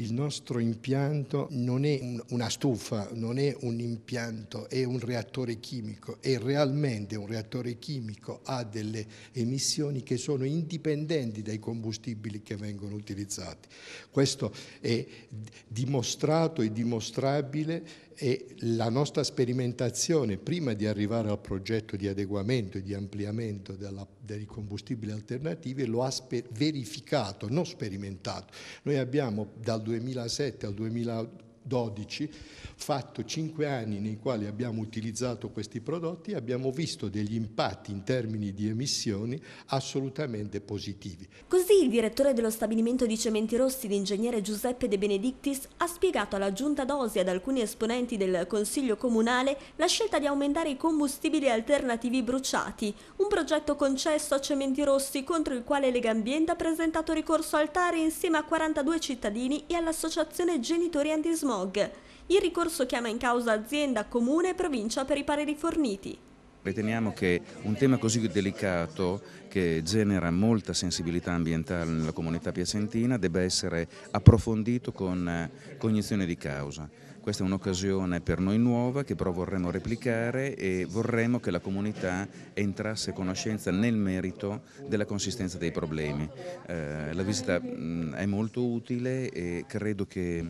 il nostro impianto non è una stufa, non è un impianto, è un reattore chimico e realmente un reattore chimico ha delle emissioni che sono indipendenti dai combustibili che vengono utilizzati. Questo è dimostrato e dimostrabile e la nostra sperimentazione prima di arrivare al progetto di adeguamento e di ampliamento della, dei combustibili alternativi lo ha verificato, non sperimentato. Noi abbiamo dal 2007 al 2008 12, fatto 5 anni nei quali abbiamo utilizzato questi prodotti, abbiamo visto degli impatti in termini di emissioni assolutamente positivi. Così il direttore dello stabilimento di cementi rossi, l'ingegnere Giuseppe De Benedictis, ha spiegato alla giunta d'Osi e ad alcuni esponenti del Consiglio Comunale la scelta di aumentare i combustibili alternativi bruciati, un progetto concesso a Cementi Rossi contro il quale Legambiente ha presentato ricorso al TARI insieme a 42 cittadini e all'associazione Genitori Antismoke. SMOG. Il ricorso chiama in causa azienda, comune e provincia per i pareri forniti. Riteniamo che un tema così delicato, che genera molta sensibilità ambientale nella comunità piacentina, debba essere approfondito con eh, cognizione di causa. Questa è un'occasione per noi nuova che però vorremmo replicare e vorremmo che la comunità entrasse a conoscenza nel merito della consistenza dei problemi. Eh, la visita mh, mm, è molto utile e credo che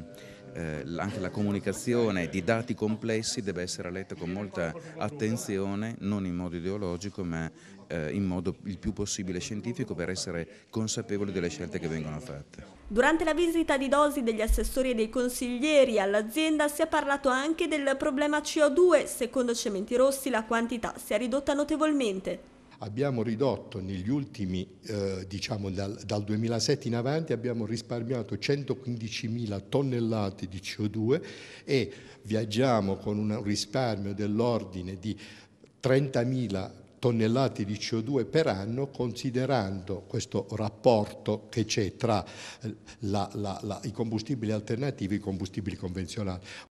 eh, anche la comunicazione di dati complessi deve essere letta con molta attenzione, non in modo ideologico ma eh, in modo il più possibile scientifico per essere consapevoli delle scelte che vengono fatte. Durante la visita di dosi degli assessori e dei consiglieri all'azienda si è parlato anche del problema CO2, secondo Cementi Rossi la quantità si è ridotta notevolmente abbiamo ridotto negli ultimi, eh, diciamo dal, dal, 2007 in avanti, abbiamo risparmiato 115.000 tonnellate di CO2 e viaggiamo con un risparmio dell'ordine di 30.000 tonnellate di CO2 per anno considerando questo rapporto che c'è tra la, la, la, i combustibili alternativi e i combustibili convenzionali.